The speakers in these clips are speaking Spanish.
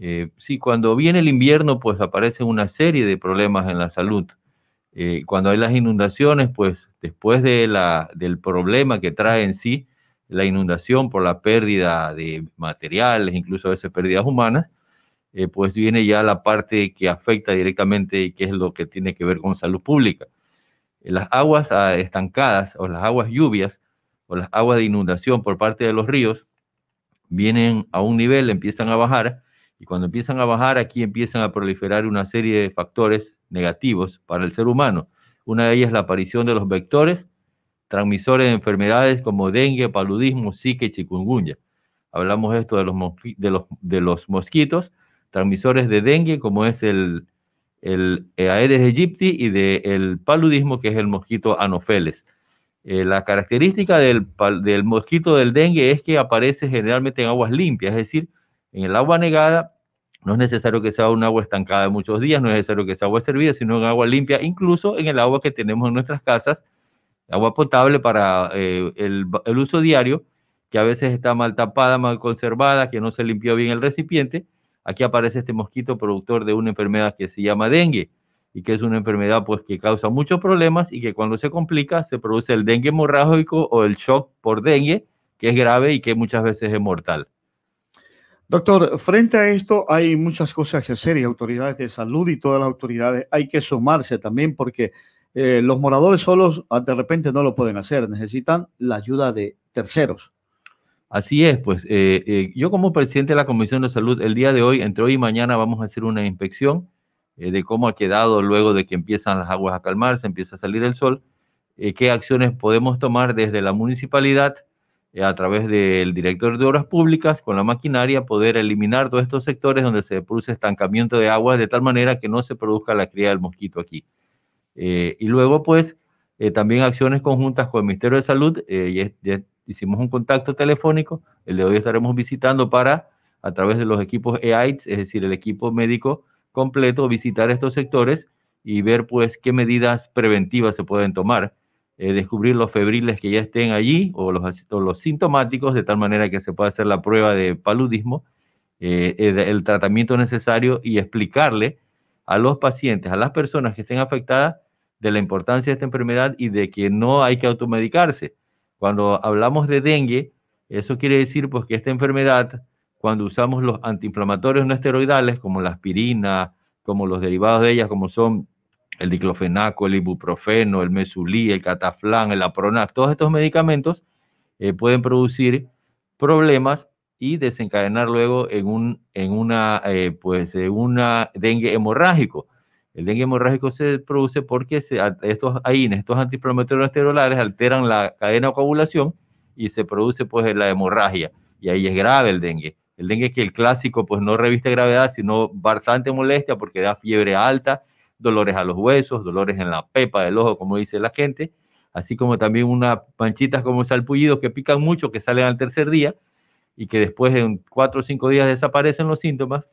Eh, sí, cuando viene el invierno, pues aparecen una serie de problemas en la salud. Eh, cuando hay las inundaciones, pues después de la, del problema que trae en sí la inundación por la pérdida de materiales, incluso a veces pérdidas humanas, eh, pues viene ya la parte que afecta directamente y que es lo que tiene que ver con salud pública. Las aguas ah, estancadas o las aguas lluvias o las aguas de inundación por parte de los ríos vienen a un nivel, empiezan a bajar y cuando empiezan a bajar, aquí empiezan a proliferar una serie de factores negativos para el ser humano. Una de ellas es la aparición de los vectores, transmisores de enfermedades como dengue, paludismo, psique, chikungunya. Hablamos esto de los, de los, mosquitos, transmisores de dengue como es el, Aedes aegypti y del paludismo que es el mosquito anopheles. Eh, la característica del mosquito del dengue es que aparece generalmente en aguas limpias, es decir, en el agua negada no es necesario que sea un agua estancada muchos días, no es necesario que sea agua servida, sino en agua limpia, incluso en el agua que tenemos en nuestras casas, agua potable para eh, el, uso diario, que a veces está mal tapada, mal conservada, que no se limpió bien el recipiente. Aquí aparece este mosquito productor de una enfermedad que se llama dengue y que es una enfermedad pues que causa muchos problemas y que cuando se complica se produce el dengue hemorrágico o el shock por dengue, que es grave y que muchas veces es mortal. Doctor, frente a esto hay muchas cosas que hacer y autoridades de salud y todas las autoridades hay que sumarse también porque eh, los moradores solos ah, de repente no lo pueden hacer, necesitan la ayuda de terceros. Así es, pues eh, eh, yo como presidente de la Comisión de Salud, el día de hoy, entre hoy y mañana vamos a hacer una inspección de cómo ha quedado luego de que empiezan las aguas a calmarse, empieza a salir el sol, qué acciones podemos tomar desde la municipalidad eh, a través del director de Obras Públicas, con la maquinaria, poder eliminar todos estos sectores donde se produce estancamiento de aguas de tal manera que no se produzca la cría del mosquito aquí. Eh, y luego, pues, eh, también acciones conjuntas con el Ministerio de Salud. hicimos un contacto telefónico, el de hoy estaremos visitando para, a través de los equipos EAIDS, es decir, el equipo médico completo, visitar estos sectores y ver, pues, qué medidas preventivas se pueden tomar eh, descubrir los febriles que ya estén allí o los, los, sintomáticos, de tal manera que se pueda hacer la prueba de paludismo, eh, el, tratamiento necesario y explicarle a los pacientes, a las personas que estén afectadas, de la importancia de esta enfermedad y de que no hay que automedicarse. Cuando hablamos de dengue, eso quiere decir pues, que esta enfermedad, cuando usamos los antiinflamatorios no esteroidales, como la aspirina, como los derivados de ellas, como son el diclofenaco, el ibuprofeno, el mesulí, el cataflán, el apronac, todos estos medicamentos eh, pueden producir problemas y desencadenar luego en, un, en una, eh, pues, eh, una dengue hemorrágico. El dengue hemorrágico se produce porque estos aines, estos esterolares alteran la cadena de coagulación y se produce pues la hemorragia y ahí es grave el dengue. El dengue que el clásico pues no reviste gravedad, sino bastante molestia porque da fiebre alta, dolores a los huesos, dolores en la pepa del ojo, como dice la gente, así como también unas manchitas como salpullidos que pican mucho, que salen al tercer día y que después en cuatro o cinco días desaparecen los síntomas.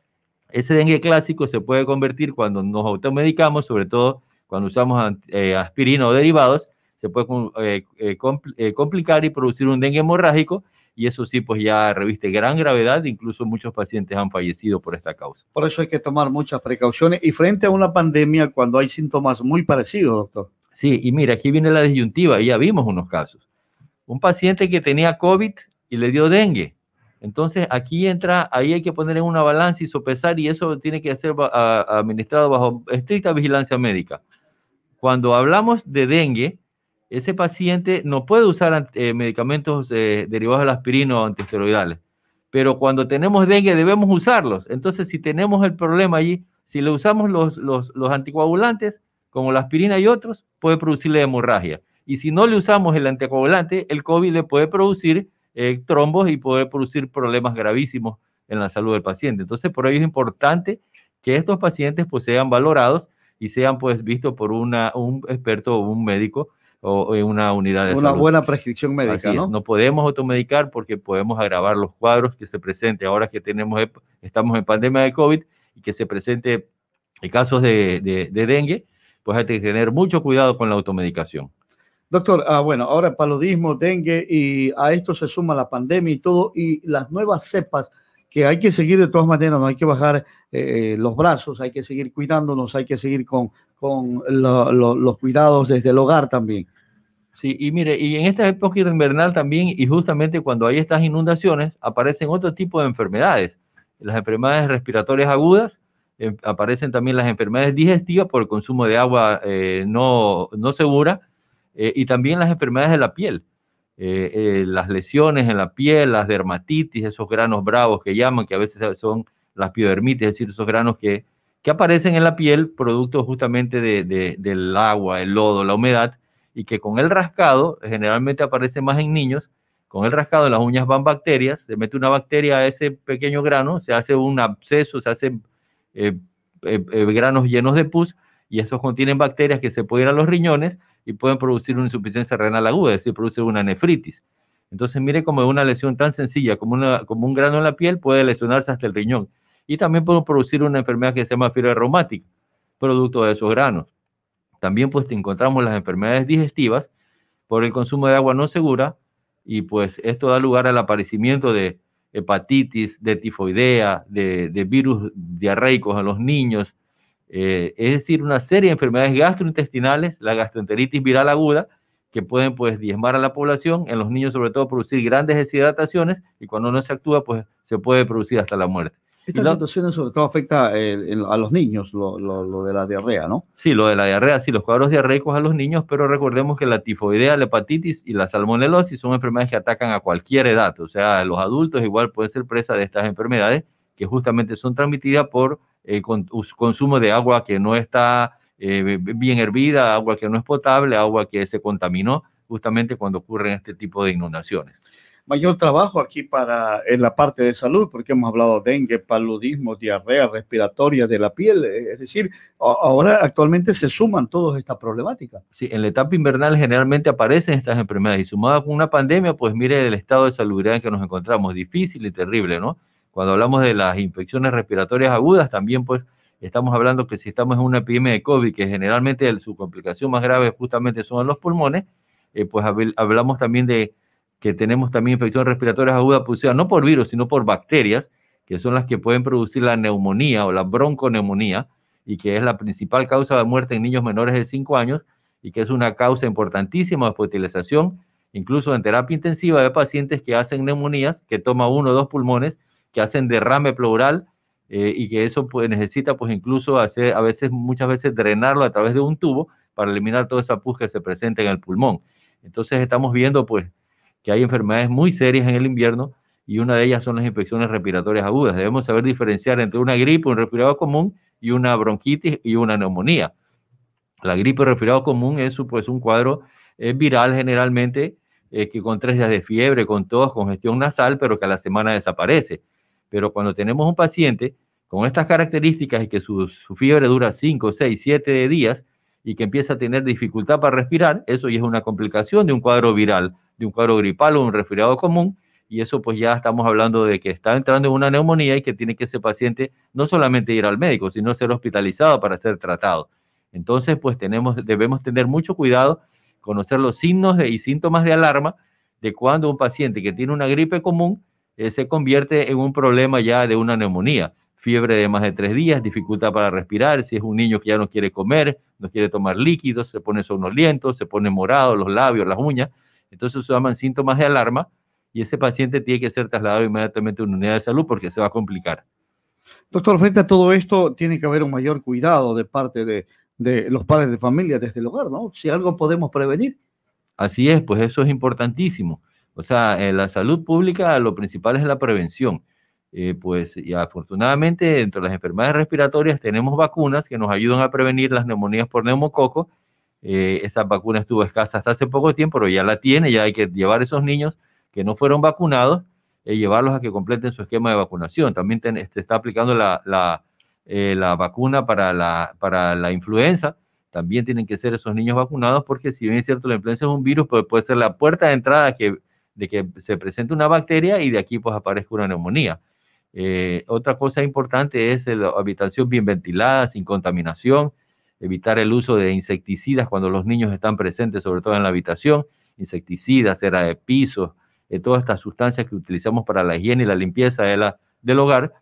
Ese dengue clásico se puede convertir cuando nos automedicamos, sobre todo cuando usamos eh, aspirina o derivados, se puede eh, eh, complicar y producir un dengue hemorrágico y eso sí, pues ya reviste gran gravedad, incluso muchos pacientes han fallecido por esta causa. Por eso hay que tomar muchas precauciones y frente a una pandemia cuando hay síntomas muy parecidos, doctor. Sí, y mira, aquí viene la disyuntiva, ya vimos unos casos. Un paciente que tenía COVID y le dio dengue. Entonces aquí entra, ahí hay que poner en una balanza y sopesar y eso tiene que ser administrado bajo estricta vigilancia médica. Cuando hablamos de dengue, ese paciente no puede usar eh, medicamentos eh, derivados de la aspirina o antiesteroidales, pero cuando tenemos dengue debemos usarlos. Entonces, si tenemos el problema allí, si le usamos los, anticoagulantes, como la aspirina y otros, puede producirle hemorragia. Y si no le usamos el anticoagulante, el COVID le puede producir eh, trombos y puede producir problemas gravísimos en la salud del paciente. Entonces, por ello es importante que estos pacientes pues sean valorados y sean pues vistos por un experto o un médico o, una unidad de una buena prescripción médica, ¿no? No podemos automedicar porque podemos agravar los cuadros que se presenten ahora que tenemos estamos en pandemia de COVID y que se presente casos de, dengue, pues hay que tener mucho cuidado con la automedicación. Doctor, ah, bueno, ahora paludismo, dengue y a esto se suma la pandemia y todo y las nuevas cepas que hay que seguir de todas maneras, no hay que bajar eh, eh, los brazos, hay que seguir cuidándonos, hay que seguir con, los cuidados desde el hogar también. Sí, y mire, y en esta época invernal también, y justamente cuando hay estas inundaciones, aparecen otro tipo de enfermedades. Las enfermedades respiratorias agudas, em, aparecen también las enfermedades digestivas por el consumo de agua eh, no, segura, y también las enfermedades de la piel. Eh, eh, las lesiones en la piel, las dermatitis, esos granos bravos que llaman, que a veces son las piodermitis, es decir, esos granos que, que aparecen en la piel producto justamente del agua, el lodo, la humedad, y que con el rascado, generalmente aparece más en niños, con el rascado las uñas van bacterias, se mete una bacteria a ese pequeño grano, se hace un absceso, se hacen eh, granos llenos de pus, y esos contienen bacterias que se pueden ir a los riñones, y pueden producir una insuficiencia renal aguda, es decir, produce una nefritis. Entonces, mire como una lesión tan sencilla como, un grano en la piel puede lesionarse hasta el riñón. Y también puede producir una enfermedad que se llama fiebre reumática, producto de esos granos. También pues encontramos las enfermedades digestivas por el consumo de agua no segura y pues esto da lugar al aparecimiento de hepatitis, de tifoidea, de, virus diarreicos a los niños, eh, es decir, una serie de enfermedades gastrointestinales, la gastroenteritis viral aguda, que pueden pues diezmar a la población, en los niños sobre todo producir grandes deshidrataciones y cuando no se actúa pues se puede producir hasta la muerte. Estas la, sobre todo afecta eh, a los niños, lo, de la diarrea, ¿no? Sí, lo de la diarrea, sí, los cuadros diarreicos a los niños, pero recordemos que la tifoidea, la hepatitis y la salmonelosis son enfermedades que atacan a cualquier edad, o sea, los adultos igual pueden ser presa de estas enfermedades que justamente son transmitidas por el eh, consumo de agua que no está eh, bien hervida, agua que no es potable, agua que se contaminó justamente cuando ocurren este tipo de inundaciones. Mayor trabajo aquí para en la parte de salud, porque hemos hablado de dengue, paludismo, diarrea respiratoria de la piel, eh, es decir, ahora actualmente se suman todas estas problemáticas. Sí, en la etapa invernal generalmente aparecen estas enfermedades y sumada con una pandemia, pues mire el estado de salud en que nos encontramos, difícil y terrible, ¿no? Cuando hablamos de las infecciones respiratorias agudas, también pues estamos hablando que si estamos en una epidemia de COVID, que generalmente su complicación más grave justamente son los pulmones, eh, pues hablamos también de que tenemos también infecciones respiratorias agudas producidas no por virus, sino por bacterias, que son las que pueden producir la neumonía o la bronconeumonía, y que es la principal causa de muerte en niños menores de 5 años, y que es una causa importantísima de hospitalización, incluso en terapia intensiva de pacientes que hacen neumonías, que toma uno o dos pulmones que hacen derrame pleural eh, y que eso pues, necesita pues incluso hacer, a veces, muchas veces drenarlo a través de un tubo para eliminar toda esa pus que se presenta en el pulmón. Entonces estamos viendo pues que hay enfermedades muy serias en el invierno y una de ellas son las infecciones respiratorias agudas. Debemos saber diferenciar entre una gripe, un resfriado común y una bronquitis y una neumonía. La gripe respirado común es pues, un cuadro eh, viral generalmente eh, que con tres días de fiebre, con tos, congestión nasal, pero que a la semana desaparece. Pero cuando tenemos un paciente con estas características y que su, fiebre dura 5, 6, 7 días y que empieza a tener dificultad para respirar, eso ya es una complicación de un cuadro viral, de un cuadro gripal o un resfriado común, y eso pues ya estamos hablando de que está entrando en una neumonía y que tiene que ese paciente no solamente ir al médico, sino ser hospitalizado para ser tratado. Entonces pues tenemos, debemos tener mucho cuidado, conocer los signos y síntomas de alarma de cuando un paciente que tiene una gripe común eh, se convierte en un problema ya de una neumonía. Fiebre de más de tres días, dificultad para respirar, si es un niño que ya no quiere comer, no quiere tomar líquidos, se pone sonoliento, se pone morado, los labios, las uñas. Entonces se llaman síntomas de alarma y ese paciente tiene que ser trasladado inmediatamente a una unidad de salud porque se va a complicar. Doctor, frente a todo esto, tiene que haber un mayor cuidado de parte de, de los padres de familia desde el hogar, ¿no? Si algo podemos prevenir. Así es, pues eso es importantísimo. O sea, en eh, la salud pública lo principal es la prevención. Eh, pues y afortunadamente dentro de las enfermedades respiratorias tenemos vacunas que nos ayudan a prevenir las neumonías por neumococo. Eh, esa vacuna estuvo escasa hasta hace poco tiempo, pero ya la tiene, ya hay que llevar a esos niños que no fueron vacunados y llevarlos a que completen su esquema de vacunación. También se este, está aplicando la, vacuna para la, para la influenza. También tienen que ser esos niños vacunados porque si bien es cierto, la influenza es un virus, pues puede ser la puerta de entrada que de que se presente una bacteria y de aquí pues aparezca una neumonía. Eh, otra cosa importante es la habitación bien ventilada, sin contaminación, evitar el uso de insecticidas cuando los niños están presentes, sobre todo en la habitación, insecticidas, cera de pisos, eh, todas estas sustancias que utilizamos para la higiene y la limpieza de la, del hogar,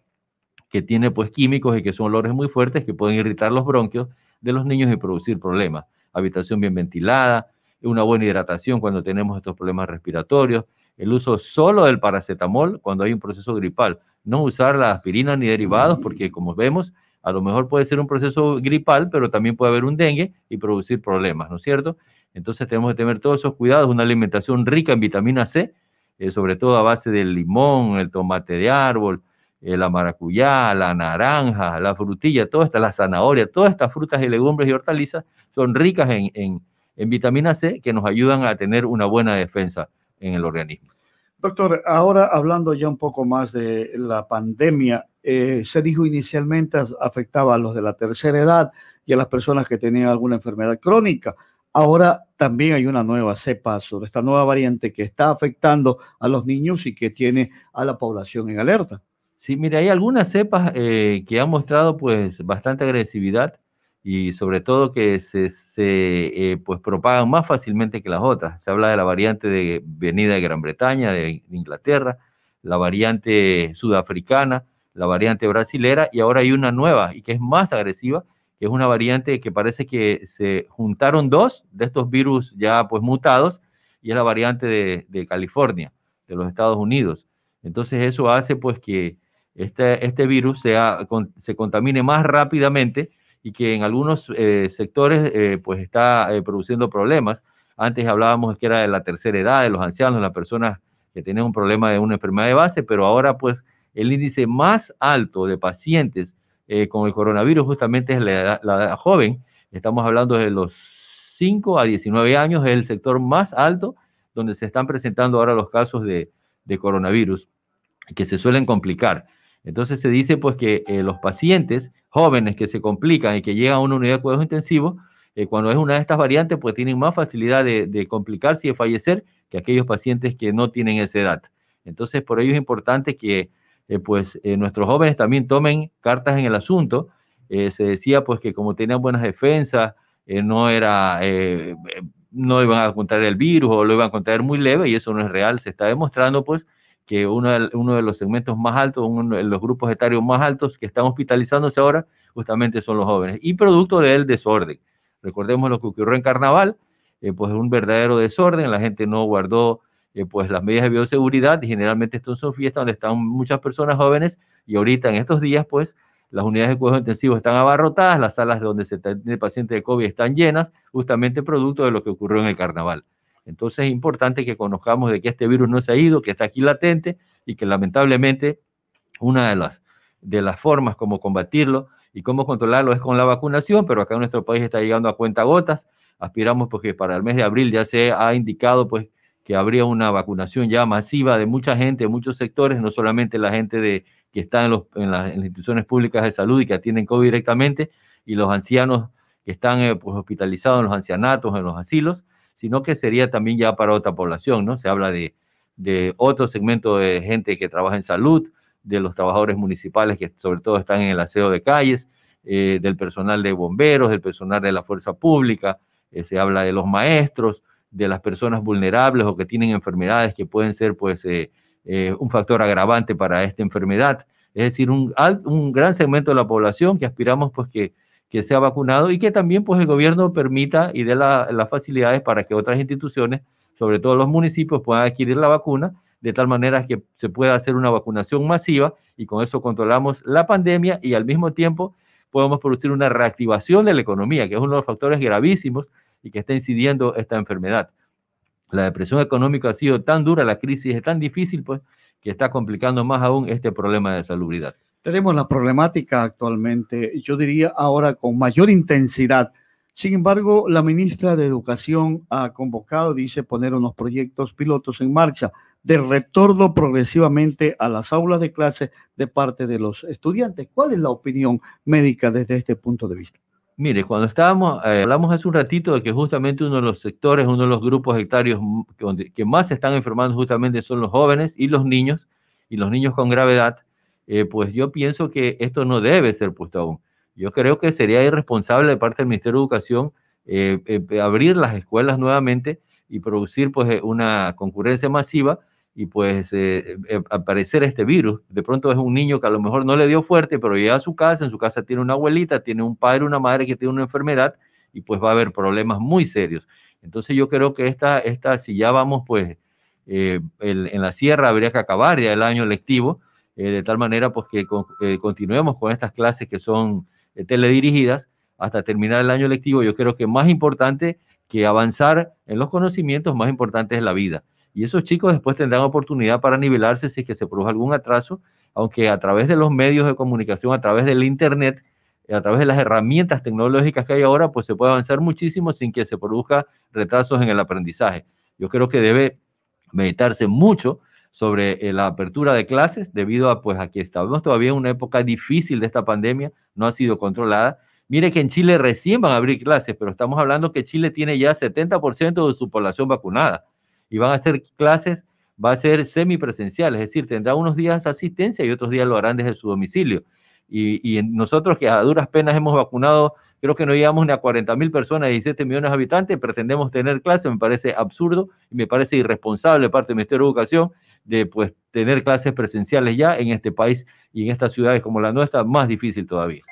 que tiene pues químicos y que son olores muy fuertes que pueden irritar los bronquios de los niños y producir problemas. Habitación bien ventilada, una buena hidratación cuando tenemos estos problemas respiratorios, el uso solo del paracetamol cuando hay un proceso gripal, no usar la aspirina ni derivados mm. porque como vemos, a lo mejor puede ser un proceso gripal, pero también puede haber un dengue y producir problemas, ¿no es cierto? Entonces tenemos que tener todos esos cuidados, una alimentación rica en vitamina C, eh, sobre todo a base del limón, el tomate de árbol, eh, la maracuyá, la naranja, la frutilla, toda esta, la zanahoria, todas estas frutas y legumbres y hortalizas son ricas en, en en vitamina C que nos ayudan a tener una buena defensa en el organismo. Doctor, ahora hablando ya un poco más de la pandemia, eh, se dijo inicialmente afectaba a los de la tercera edad y a las personas que tenían alguna enfermedad crónica. Ahora también hay una nueva cepa sobre esta nueva variante que está afectando a los niños y que tiene a la población en alerta. Sí, mira, hay algunas cepas eh, que han mostrado pues bastante agresividad y sobre todo que se, se eh, pues propagan más fácilmente que las otras. Se habla de la variante de venida de Gran Bretaña, de, Inglaterra, la variante sudafricana, la variante brasilera y ahora hay una nueva y que es más agresiva, que es una variante que parece que se juntaron dos de estos virus ya pues mutados y es la variante de, de California, de los Estados Unidos. Entonces eso hace pues que este, este virus sea, se contamine más rápidamente y que en algunos eh, sectores eh, pues está eh, produciendo problemas. Antes hablábamos que era de la tercera edad, de los ancianos, las personas que tienen un problema de una enfermedad de base, pero ahora pues el índice más alto de pacientes con el coronavirus justamente es la edad, la joven. Estamos hablando de los 5 a 19 años, es el sector más alto donde se están presentando ahora los casos de, coronavirus que se suelen complicar. Entonces se dice pues que los pacientes jóvenes que se complican y que llegan a una unidad de cuidados intensivos, eh, cuando es una de estas variantes, pues tienen más facilidad de, complicarse y de fallecer que aquellos pacientes que no tienen esa edad. Entonces, por ello es importante que eh, pues, eh, nuestros jóvenes también tomen cartas en el asunto. se decía pues que como tenían buenas defensas, no era no iban a contraer el virus o lo iban a contraer muy leve y eso no es real, se está demostrando pues que uno de, uno de los segmentos más altos, uno de los grupos etarios más altos que están hospitalizándose ahora, justamente son los jóvenes. Y producto del desorden. Recordemos lo que ocurrió en Carnaval, eh, pues un verdadero desorden, la gente no guardó eh, pues las medidas de bioseguridad y generalmente estos son fiestas donde están muchas personas jóvenes y ahorita en estos días pues las unidades de cuidados intensivos están abarrotadas, las salas donde se tiene pacientes de COVID están llenas, justamente producto de lo que ocurrió en el carnaval. Entonces es importante que conozcamos de que este virus no se ha ido, que está aquí latente y que lamentablemente una de las, de las formas como combatirlo y cómo controlarlo es con la vacunación, pero acá en nuestro país está llegando a cuenta gotas. Aspiramos porque pues, para el mes de abril ya se ha indicado pues que habría una vacunación ya masiva de mucha gente, de muchos sectores, no solamente la gente de, que está en, las, instituciones públicas de salud y que atienden COVID directamente, y los ancianos que están eh, pues, hospitalizados en los ancianatos, en los asilos, sino que sería también ya para otra población, ¿no? Se habla de, de otro segmento de gente que trabaja en salud, de los trabajadores municipales que sobre todo están en el aseo de calles, eh, del personal de bomberos, del personal de la fuerza pública, eh, se habla de los maestros, de las personas vulnerables o que tienen enfermedades que pueden ser pues eh, un factor agravante para esta enfermedad. Es decir, un, un gran segmento de la población que aspiramos pues que que sea vacunado y que también pues el gobierno permita y dé las facilidades para que otras instituciones, sobre todo los municipios, puedan adquirir la vacuna de tal manera que se pueda hacer una vacunación masiva y con eso controlamos la pandemia y al mismo tiempo podemos producir una reactivación de la economía, que es uno de los factores gravísimos y que está incidiendo esta enfermedad. La depresión económica ha sido tan dura, la crisis es tan difícil, pues, que está complicando más aún este problema de salubridad tenemos la problemática actualmente, yo diría ahora con mayor intensidad. Sin embargo, la ministra de Educación ha convocado, dice, poner unos proyectos pilotos en marcha de retorno progresivamente a las aulas de clase de parte de los estudiantes. ¿Cuál es la opinión médica desde este punto de vista? Mire, cuando estábamos, eh, hablamos hace un ratito de que justamente uno de los sectores, uno de los grupos hectáreos que, que más se están enfermando justamente son los jóvenes y los niños, y los niños con gravedad. Eh, pues yo pienso que esto no debe ser puesto aún. Yo creo que sería irresponsable de parte del Ministerio de Educación eh, eh, abrir las escuelas nuevamente y producir pues una concurrencia masiva y pues aparecer este virus. De pronto es un niño que a lo mejor no le dio fuerte, pero llega a su casa, en su casa tiene una abuelita, tiene un padre, una madre que tiene una enfermedad y pues va a haber problemas muy serios. Entonces yo creo que esta, esta si ya vamos pues en la sierra habría que acabar ya el año lectivo, eh, de tal manera pues, que eh, continuemos con estas clases que son eh, teledirigidas hasta terminar el año lectivo. Yo creo que más importante que avanzar en los conocimientos, más importante es la vida. Y esos chicos después tendrán oportunidad para nivelarse si es que se produce algún atraso, aunque a través de los medios de comunicación, a través del Internet, a través de las herramientas tecnológicas que hay ahora, pues se puede avanzar muchísimo sin que se produzca retrasos en el aprendizaje. Yo creo que debe meditarse mucho sobre eh, la apertura de clases debido a, pues aquí estamos todavía en una época difícil de esta pandemia, no ha sido controlada. Mire que en Chile recién van a abrir clases, pero estamos hablando que Chile tiene ya 70% de su población vacunada y van a hacer clases, va a ser semipresencial, es decir, tendrá unos días asistencia y otros días lo harán desde su domicilio. Y, nosotros que a duras penas hemos vacunado, creo que no llegamos ni a 40 mil personas, 17 millones de habitantes, pretendemos tener clases, me parece absurdo y me parece irresponsable parte del Ministerio de Educación de pues tener clases presenciales ya en este país y en estas ciudades como la nuestra, más difícil todavía.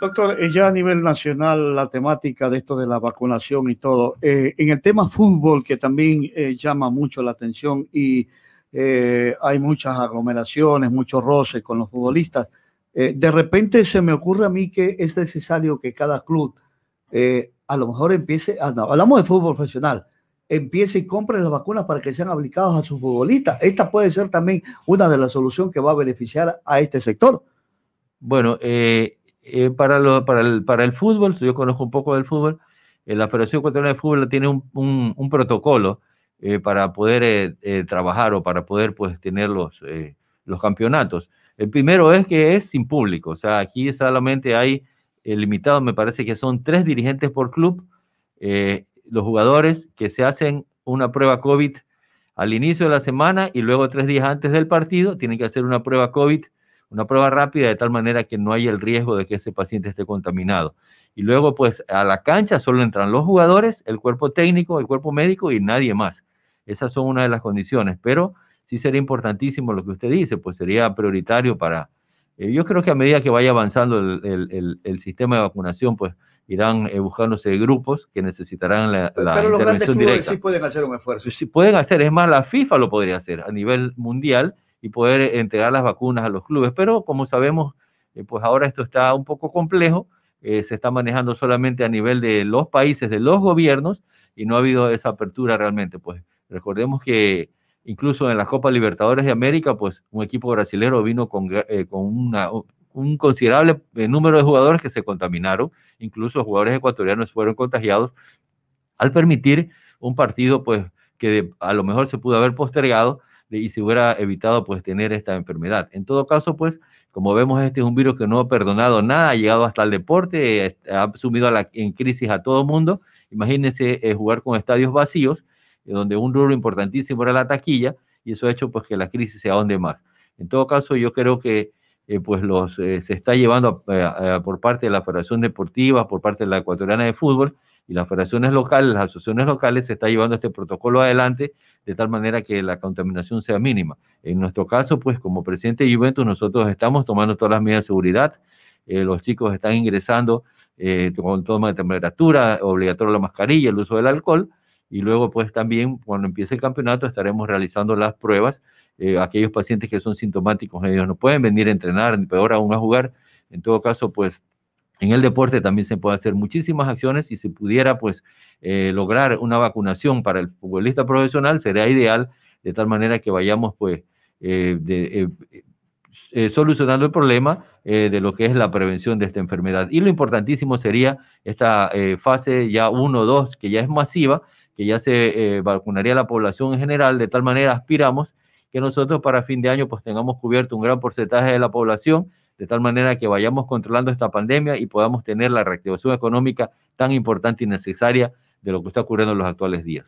Doctor, eh, ya a nivel nacional la temática de esto de la vacunación y todo, eh, en el tema fútbol que también eh, llama mucho la atención y hay muchas aglomeraciones, muchos roces con los futbolistas, de repente se me ocurre a mí que es necesario que cada club a lo mejor empiece, a, ah, no, hablamos de fútbol profesional, empiece y compre las vacunas para que sean aplicadas a sus futbolistas. Esta puede ser también una de las soluciones que va a beneficiar a este sector. Bueno, eh, eh, para, para, el, para el fútbol, yo conozco un poco del fútbol, eh, la Federación Ecuatoriana de Fútbol tiene un, protocolo para poder trabajar o para poder pues, tener los, campeonatos. El primero es que es sin público, o sea, aquí solamente hay limitado, me parece que son tres dirigentes por club. Eh, los jugadores que se hacen una prueba COVID al inicio de la semana y luego tres días antes del partido tienen que hacer una prueba COVID, una prueba rápida de tal manera que no haya el riesgo de que ese paciente esté contaminado. Y luego pues a la cancha solo entran los jugadores, el cuerpo técnico, el cuerpo médico y nadie más. Esas son una de las condiciones, pero sí sería importantísimo lo que usted dice, pues sería prioritario para... Eh, yo creo que a medida que vaya avanzando el sistema de vacunación, pues irán eh, buscándose grupos que necesitarán la, la Pero los grandes clubes sí pueden hacer un esfuerzo. Sí, pueden hacer, es más, la FIFA lo podría hacer a nivel mundial y poder entregar las vacunas a los clubes. Pero como sabemos, eh, pues ahora esto está un poco complejo, eh, se está manejando solamente a nivel de los países, de los gobiernos, y no ha habido esa apertura realmente. Pues recordemos que incluso en las Copas Libertadores de América, pues un equipo brasilero vino con, un considerable número de jugadores que se contaminaron incluso jugadores ecuatorianos fueron contagiados, al permitir un partido pues que a lo mejor se pudo haber postergado y se hubiera evitado pues tener esta enfermedad. En todo caso, pues como vemos, este es un virus que no ha perdonado nada, ha llegado hasta el deporte, eh, ha sumido la, en crisis a todo mundo. Imagínense eh, jugar con estadios vacíos, donde un rubro importantísimo era la taquilla, y eso ha hecho pues que la crisis se ahonde más. En todo caso, yo creo que eh, pues los, eh, se está llevando eh, por parte de la Federación Deportiva, por parte de la Ecuatoriana de Fútbol y las federaciones locales, las asociaciones locales, se está llevando este protocolo adelante de tal manera que la contaminación sea mínima. En nuestro caso, pues como presidente de Juventus, nosotros estamos tomando todas las medidas de seguridad, los chicos están ingresando con toma de temperatura, obligatorio la mascarilla, el uso del alcohol, y luego pues también cuando empiece el campeonato estaremos realizando las pruebas eh, aquellos pacientes que son sintomáticos, ellos no pueden venir a entrenar, ni peor aún a jugar. En todo caso, pues en el deporte también se puede hacer muchísimas acciones y si pudiera pues eh, lograr una vacunación para el futbolista profesional sería ideal, de tal manera que vayamos pues eh, solucionando el problema de lo que es la prevención de esta enfermedad. Y lo importantísimo sería esta fase ya 1 2, que ya es masiva, que ya se vacunaría la población en general, de tal manera aspiramos que nosotros para fin de año pues tengamos cubierto un gran porcentaje de la población, de tal manera que vayamos controlando esta pandemia y podamos tener la reactivación económica tan importante y necesaria de lo que está ocurriendo en los actuales días.